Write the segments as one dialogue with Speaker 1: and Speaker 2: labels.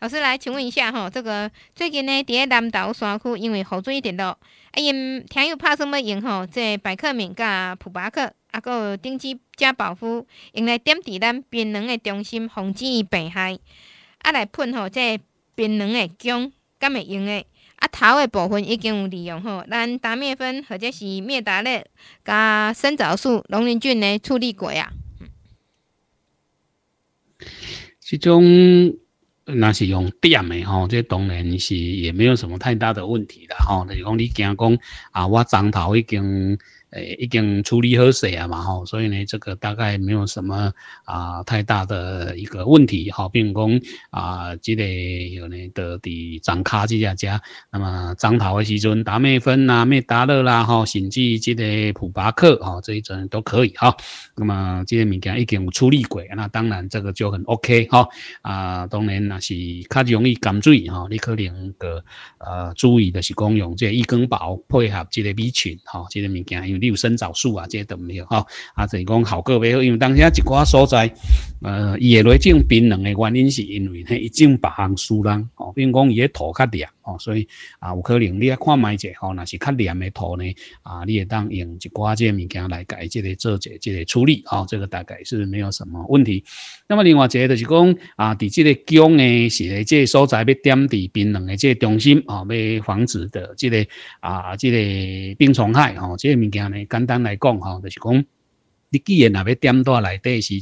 Speaker 1: 老师来，请问一下吼，这个最近呢，在南岛山区因为雨水跌落，哎呀，听有拍什么用吼？即百克敏加普巴克，啊，有丁级加保护，用来点伫咱冰榔的中心，防止伊病害。啊，来喷吼，即冰榔的姜，敢会用诶？啊，头的部分已经有利用吼，咱达灭分或者是灭达乐加生长素龙鳞菌咧处理过呀。这种。那是用电的吼，这当然是也没有什么太大的问题的吼。就是讲你惊讲啊，我长头已经。已经处理好水啊嘛吼，所以呢，这个大概没有什么啊太大的一个问题。吼，比讲啊，即个有呢，到伫长卡即只只，那么长头诶时阵打咩芬啊、咩达乐啦吼，甚至即个普巴克吼，这一种都可以哈。那么即个物件已经有处理过，那当然这个就很 OK 哈。啊，当然那是较容易感染哈，你可能个呃注意的是公用即个一根包配合即个米群哈，即个物件因为。有生长树啊，这都没有哈，啊就是讲效果比好。因为当时一寡所在，呃，伊会来种槟榔的原因，是因为迄一种别红树啦，哦，比如讲伊个土较黏，哦，所以啊，有可能你啊看卖者，哦，那是较黏的土呢，啊，你会当用一寡这物件来改，这个做这这个处理啊，这个大概是没有什么问题。那么另外一个就是讲啊，伫这个宫呢，是这所在要点伫槟榔的这中心啊，要防止的这个啊，这个病虫害哦，这物件。简单来讲吼，就是讲你既然嗱要点到内底时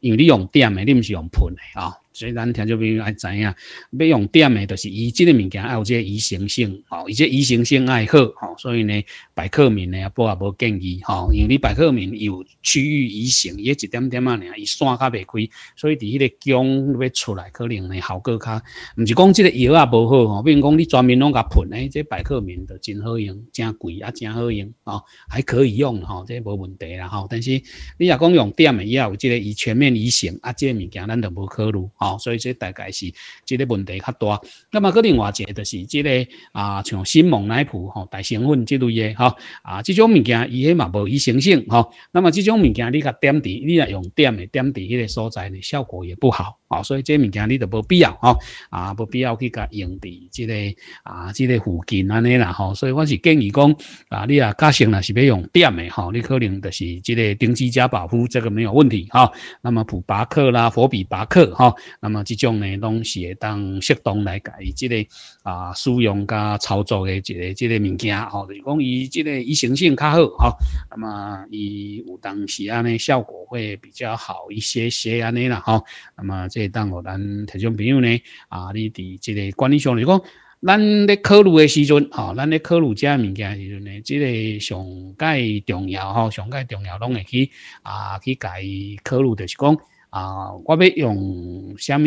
Speaker 1: 因为你用点的，你毋是用噴嘅，所以咱听做朋友爱知影，要用点的，就是伊即个物件要有这个移行性吼，伊即移行性爱好吼，所以呢，百克敏呢，不也无建议吼，因为百克敏有区域移行，伊一点点啊，伊刷较袂开，所以伫迄个疆要出来，可能呢效果较，唔是讲即个药也无好吼，比如讲你专门拢甲喷诶，即百克敏就真好用，真贵啊，真好用哦，还可以用吼，即无问题啦吼，但是你若讲用点的，伊也有即个伊全面移行，啊即个物件咱就无考虑吼。所以即大概是这个问题较大。那么个另外一个就是这个啊，像新蒙奶脯、嗬大成分这类嘅，嗬啊，这种物件，伊起码冇一致性，嗬。那么这种物件你个点滴，你啊用点的点滴呢个所在呢，效果也不好。啊，所以这啲物件你就冇必要，嗬，啊冇必要去个用啲这个啊，即个附近安尼啦，嗬。所以我是建议讲，啊，你啊加上啦，是要用点嘅，嗬，你可能就是这个定期加保护，这个没有问题，嗬。那么普巴克啦、佛比巴克，嗬。那么这种呢，拢是当适当来改这个啊使用加操作的这个这个物件哦，就是讲伊这个伊行性较好吼。那么，伊有当时啊呢，效果会比较好一些些安尼啦吼。那么，即当我咱听众朋友呢啊，你伫这个管理上，来讲，咱咧考虑诶时阵吼，咱咧考虑遮物件时阵呢，这个上介重要吼，上介重要拢会去啊去改考虑，就是讲。啊！我要用什么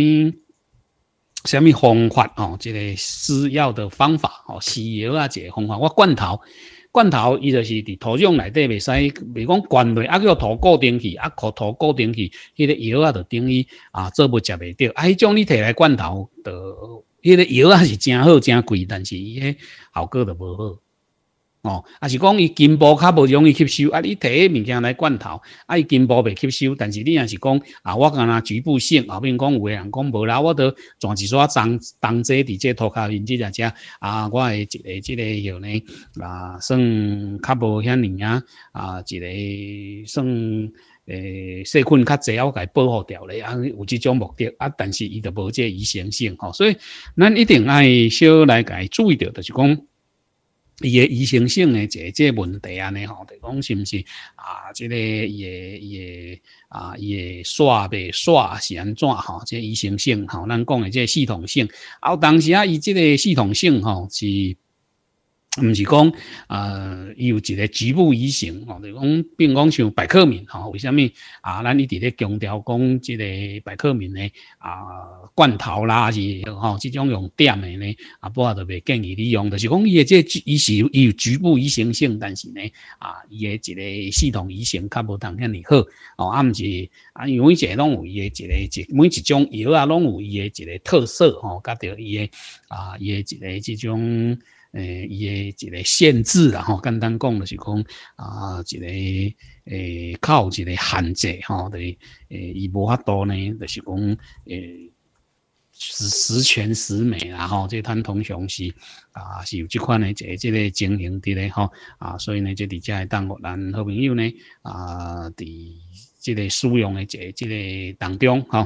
Speaker 1: 什么方法哦？这个施药的方法哦，施药啊，一个方法。我罐头罐头，伊就是伫土壤内底未使，未讲灌落，啊叫土固定去，啊靠土固定去，迄个药啊，就等于啊作物袂着。啊，迄种你摕来罐头，就迄个药啊是真好真贵，但是伊个效果就无好。哦，啊是讲伊筋部较无容易吸收，啊你摕物件来罐头，啊伊筋部袂吸收，但是你若是讲啊，我讲啦局部性，后面讲有个人讲无啦，我都全只块当当这伫这涂骹面即只只啊，我诶一个即个叫呢啊算较无遐尼啊啊，一个算诶细菌较侪，我该保护掉咧啊，有这种目的啊，但是伊着无这易行性吼，所以咱一定爱小来该注意到着是讲。伊个依循性诶，即个问题安尼吼，就讲是毋是啊？即个也也啊，也刷未刷是安怎吼？即个依循性吼，咱讲诶即个系统性，啊，当时啊，伊即个系统性吼是。唔是讲，呃，伊有一个局部移行，哦，就讲，并讲像百克敏，吼。为虾米？啊，咱一直咧强调讲，即个百克敏咧，啊，罐头啦，是，吼，这种用点诶咧，啊，不，我特袂建议你用，就是讲伊诶，即伊是伊有局部移行性，但是呢，啊，伊诶一个系统移行较无通遐尼好，哦，啊，唔是，啊，因为一个拢有伊诶一个一每一种药啊，拢有伊诶一个特色，吼，甲着伊诶，啊，伊诶一个这种。诶，伊诶一个限制啊，吼，简单讲就是讲啊，一个诶靠一个限制，吼，诶，伊无法度呢，就是讲诶十十全十美啦，吼，即个通常雄是啊是有即款诶，一个即个情形伫咧，吼，啊，所以呢，即伫遮诶，当互咱好朋友呢，啊，伫即个使用诶一个即个当中，吼。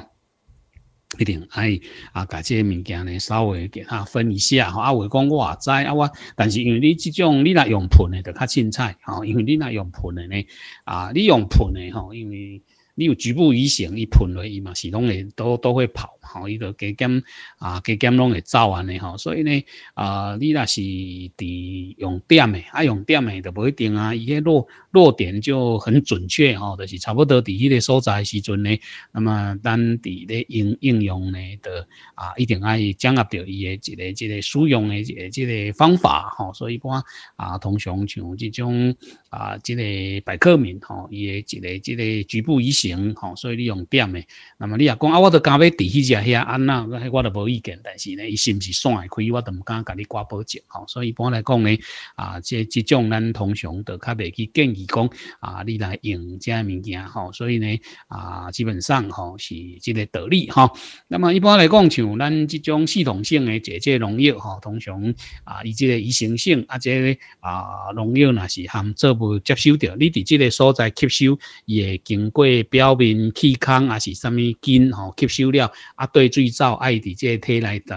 Speaker 1: 一定爱啊，家这物件呢，稍微给它分一下吼，啊，话讲我也知啊，我，但是因为你这种你来用盆的就较清彩吼，因为你来用盆的呢，啊，你用盆的吼，因为。你有局部移形一喷落去嘛，系统会都都会跑，吼，伊就加减啊，加减拢会走安的吼，所以呢啊，你那是伫用点诶，啊用点诶，就不一定啊，伊迄落弱点就很准确吼，就是差不多伫迄个所在时阵呢，那么咱伫咧应应用呢，的啊一定爱掌握着伊诶一个一个使用诶一个一个方法吼，所以讲啊，通常像即种。啊，即个百克名吼，伊诶即个即个局部移行吼，所以你用点诶。那么你也讲啊，我都加要伫迄只遐安那，我我都无意见，但是呢，伊是毋是散会所我都唔敢甲你挂保证吼。所以一般来讲呢，啊，即即种咱通常都较未去建议讲啊，你来用遮物件吼，所以呢，啊，基本上吼是即个道理吼。那么一般来讲，像咱即种系统性诶即决农药吼，通常啊，伊即个移行性啊，即个啊农药若是含做有接收到，你伫即个所在吸收，也经过表面气孔啊，是啥物筋吼吸收了，啊，对最早爱伫即个体内头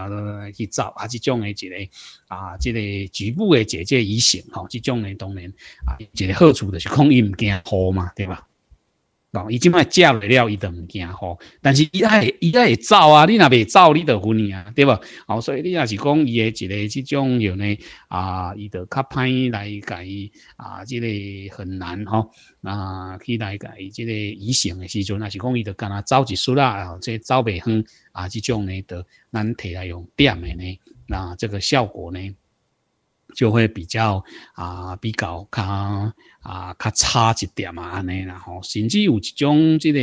Speaker 1: 去走，啊，即种诶一个啊，即个局部诶一个移性吼，即种诶当然
Speaker 2: 啊，一个好处
Speaker 1: 就是讲伊毋惊雨嘛，对吧？哦，伊即摆接落了伊都毋惊吼，但是伊也伊也会走啊，你若袂走，你着分啊，对无？哦，所以你若是讲伊诶一个即种，叫呢啊，伊着较歹来改啊，即个很难吼。那去来改伊即个以前诶时阵，若是讲伊着干那走一出啊，哦，即走袂远啊，即种呢，着咱摕来用点诶呢，那这个效果呢？就会比较啊，比较较啊较差一点嘛安尼，甚至有一种这个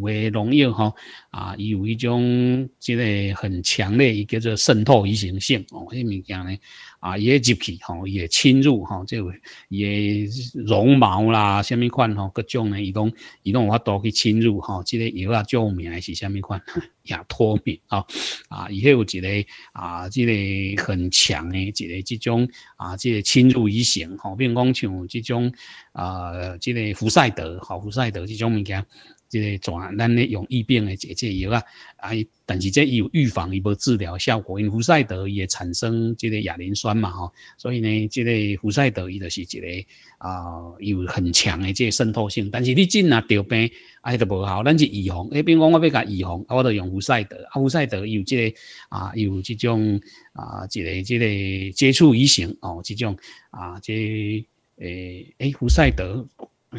Speaker 1: 为农药吼啊，伊有一种这个很强烈，伊叫做渗透异行性哦，迄物件呢啊，伊会入去吼，也侵入吼，即个伊绒毛啦，什么款吼，各种呢，伊拢伊拢有法多去侵入吼，即个药啊，救命还是什么款？也脱敏啊啊，伊有一个啊，这个很强的一个这种啊，即侵入性吼，比如讲像这种啊，即个福赛德，好福赛德这种物件。即个怎咱咧用疫病诶解剂药啊，啊，但是即伊有预防，伊无治疗效果，因胡赛德伊会产生即个亚磷酸嘛吼，所以呢，即个胡赛德伊就是一个啊有很强诶即渗透性，但是你真若得病，啊就无效。咱是预防，诶，比如讲我要甲预防，我着用胡赛德，啊，胡赛德有即个啊有即种啊一个即个接触预防哦，即种啊即诶诶胡赛德。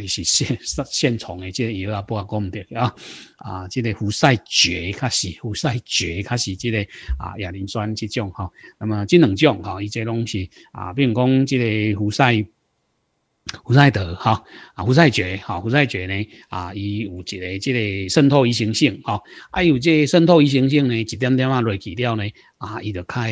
Speaker 1: 是现现现成的，这个药啊，不啊，讲唔得啊。啊，这个胡塞菊开始，氟噻菊开始，即个啊，亚磷酸这种哈。那么这两种哈，伊这东是啊，比如讲这个胡塞。胡塞得哈，啊，氟噻菊哈，氟噻菊呢啊，伊有一个这个渗透移行性哈。还有这渗透移行性呢，一点点啊，落起掉呢。啊，伊的开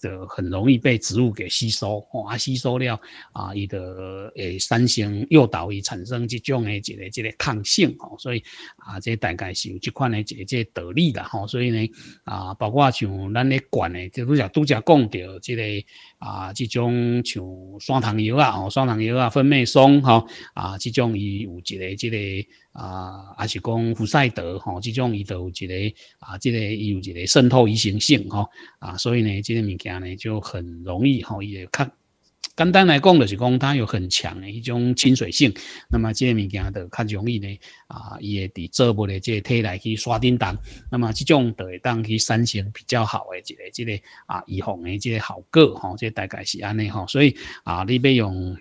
Speaker 1: 的很容易被植物给吸收，吼啊，吸收了啊，伊的诶，三型诱导伊产生即种诶一个一个抗性，吼，所以啊，即大概是有这款诶一个个道理啦，吼，所以呢，啊，包括像咱咧管诶，即拄只拄只讲到即个啊，即种像双糖油啊，吼，双糖油啊，分蜜松，吼，啊，即种伊有一个即个。啊，还是讲氟赛德吼，这种伊都有一个啊，这个伊有一个渗透移行性吼，啊，所以呢，这个物件呢就很容易吼，也较简单来讲，就是讲它有很强的一种亲水性，那么这个物件就较容易呢啊，伊会伫做物的这个体内去刷叮当，那么这种就会当去产生比较好的一个这个啊预防的这个效果吼，这大概是安尼吼，所以啊，你要用。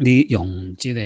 Speaker 1: 你用即个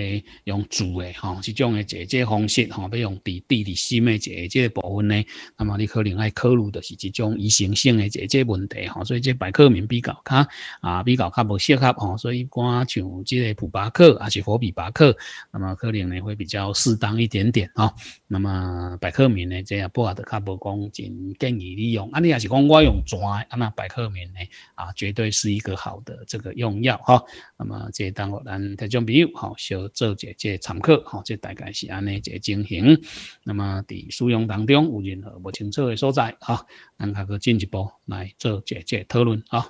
Speaker 1: 用煮嘅，吼，是种嘅解决方式，哈，比如用治治啲细咩解决部分咧，那么你可能爱考虑的是一种医性性嘅解决问题，哈，所以即百克明比较较啊，比较较无适合，哈，所以讲像即个普巴克，还是火比巴克，那么可能呢会比较适当一点点，哈，那么百克明呢，即个波尔特较无讲，建议你用，啊，你也是讲我用专，啊，那百克明呢，啊，绝对是一个好的这个用药，哈。那么，个当我咱特种朋友吼，小做一下参考吼，即大概是安尼一个情形。那么，在使用当中有任何不清楚诶所在啊，咱可去进一步来做一下讨论啊。